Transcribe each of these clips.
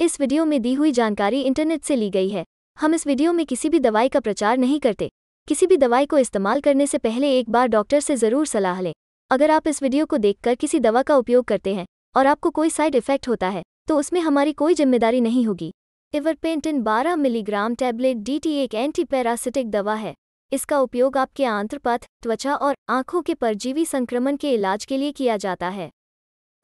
इस वीडियो में दी हुई जानकारी इंटरनेट से ली गई है हम इस वीडियो में किसी भी दवाई का प्रचार नहीं करते किसी भी दवाई को इस्तेमाल करने से पहले एक बार डॉक्टर से ज़रूर सलाह लें अगर आप इस वीडियो को देखकर किसी दवा का उपयोग करते हैं और आपको कोई साइड इफेक्ट होता है तो उसमें हमारी कोई जिम्मेदारी नहीं होगी इवरपेंटिन 12 मिलीग्राम टैबलेट डीटी एक एंटीपैरासिटिक दवा है इसका उपयोग आपके आंत्रपथ त्वचा और आंखों के परजीवी संक्रमण के इलाज के लिए किया जाता है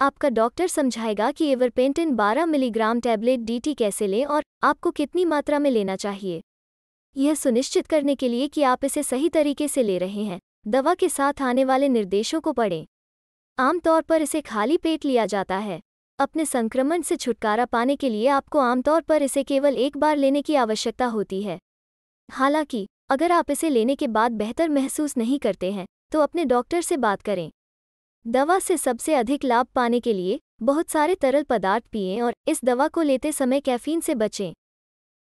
आपका डॉक्टर समझाएगा कि एवरपेंटिन 12 मिलीग्राम टैबलेट डीटी कैसे लें और आपको कितनी मात्रा में लेना चाहिए यह सुनिश्चित करने के लिए कि आप इसे सही तरीके से ले रहे हैं दवा के साथ आने वाले निर्देशों को पढ़ें आमतौर पर इसे खाली पेट लिया जाता है अपने संक्रमण से छुटकारा पाने के लिए आपको आमतौर पर इसे केवल एक बार लेने की आवश्यकता होती है हालांकि अगर आप इसे लेने के बाद बेहतर महसूस नहीं करते हैं तो अपने डॉक्टर से बात करें दवा से सबसे अधिक लाभ पाने के लिए बहुत सारे तरल पदार्थ पिएं और इस दवा को लेते समय कैफीन से बचें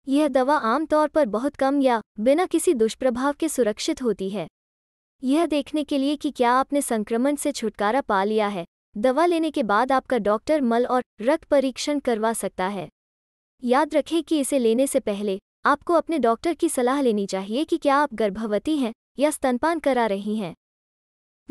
यह दवा आमतौर पर बहुत कम या बिना किसी दुष्प्रभाव के सुरक्षित होती है यह देखने के लिए कि क्या आपने संक्रमण से छुटकारा पा लिया है दवा लेने के बाद आपका डॉक्टर मल और रक्त परीक्षण करवा सकता है याद रखें कि इसे लेने से पहले आपको अपने डॉक्टर की सलाह लेनी चाहिए कि क्या आप गर्भवती हैं या स्तनपान करा रही हैं